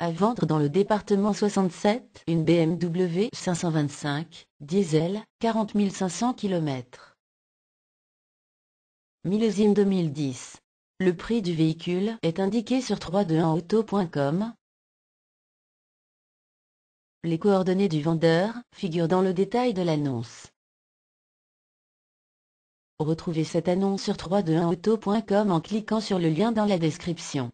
À vendre dans le département 67, une BMW 525, diesel, 40 500 km. Millésime 2010. Le prix du véhicule est indiqué sur 321auto.com. Les coordonnées du vendeur figurent dans le détail de l'annonce. Retrouvez cette annonce sur 321auto.com en cliquant sur le lien dans la description.